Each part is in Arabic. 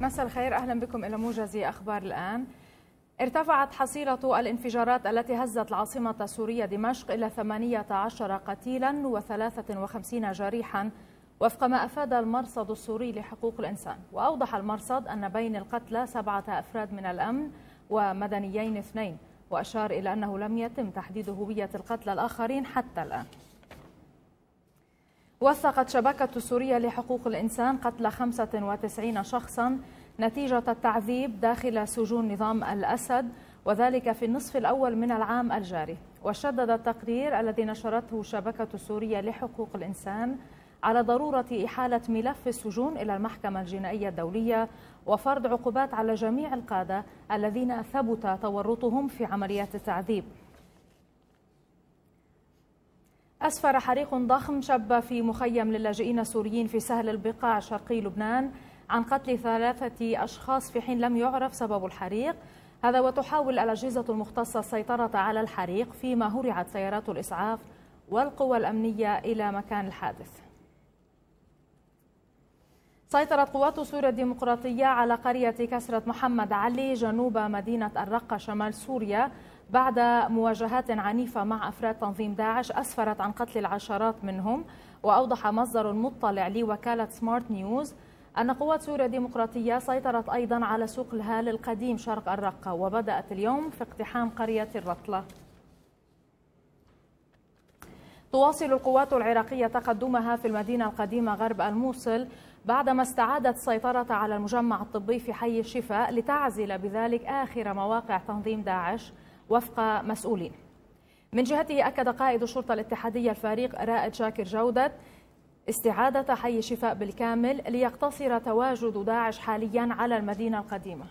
مساء الخير أهلا بكم إلى موجز أخبار الآن ارتفعت حصيلة الانفجارات التي هزت العاصمة السورية دمشق إلى 18 قتيلا و53 جريحا وفق ما أفاد المرصد السوري لحقوق الإنسان وأوضح المرصد أن بين القتلى سبعة أفراد من الأمن ومدنيين اثنين وأشار إلى أنه لم يتم تحديد هوية القتلى الآخرين حتى الآن وثقت شبكة سوريا لحقوق الإنسان قتل 95 شخصا نتيجة التعذيب داخل سجون نظام الأسد وذلك في النصف الأول من العام الجاري وشدد التقرير الذي نشرته شبكة سوريا لحقوق الإنسان على ضرورة إحالة ملف السجون إلى المحكمة الجنائية الدولية وفرض عقوبات على جميع القادة الذين ثبت تورطهم في عمليات التعذيب أسفر حريق ضخم شب في مخيم للاجئين السوريين في سهل البقاع شرقي لبنان عن قتل ثلاثة أشخاص في حين لم يعرف سبب الحريق هذا وتحاول الأجهزة المختصة السيطرة على الحريق فيما هرعت سيارات الإسعاف والقوى الأمنية إلى مكان الحادث سيطرت قوات سوريا الديمقراطية على قرية كسرة محمد علي جنوب مدينة الرقة شمال سوريا بعد مواجهات عنيفة مع أفراد تنظيم داعش أسفرت عن قتل العشرات منهم وأوضح مصدر مطلع لوكالة سمارت نيوز أن قوات سوريا الديمقراطية سيطرت أيضا على سوق الهال القديم شرق الرقة وبدأت اليوم في اقتحام قرية الرطلة تواصل القوات العراقية تقدمها في المدينة القديمة غرب الموصل بعدما استعادت السيطرة على المجمع الطبي في حي الشفاء لتعزل بذلك آخر مواقع تنظيم داعش وفق مسؤولين من جهته أكد قائد الشرطة الاتحادية الفريق رائد شاكر جودة استعادة حي شفاء بالكامل ليقتصر تواجد داعش حاليا على المدينة القديمة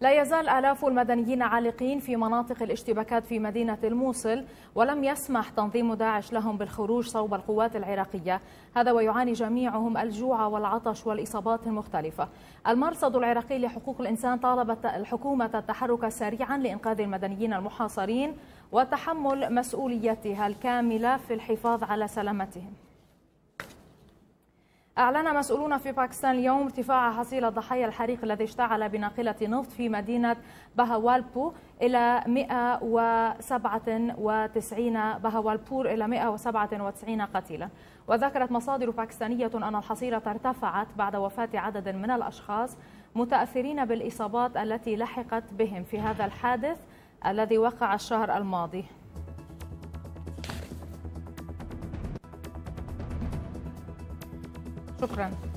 لا يزال آلاف المدنيين عالقين في مناطق الاشتباكات في مدينة الموصل ولم يسمح تنظيم داعش لهم بالخروج صوب القوات العراقية هذا ويعاني جميعهم الجوع والعطش والإصابات المختلفة المرصد العراقي لحقوق الإنسان طالب الحكومة التحرك سريعا لإنقاذ المدنيين المحاصرين وتحمل مسؤوليتها الكاملة في الحفاظ على سلامتهم أعلن مسؤولون في باكستان اليوم ارتفاع حصيلة ضحايا الحريق الذي اشتعل بناقلة نفط في مدينة بهاوالبو إلى 197 بهاوالبور إلى 197 قتيلا وذكرت مصادر باكستانية أن الحصيلة ارتفعت بعد وفاة عدد من الأشخاص متأثرين بالإصابات التي لحقت بهم في هذا الحادث الذي وقع الشهر الماضي شكرا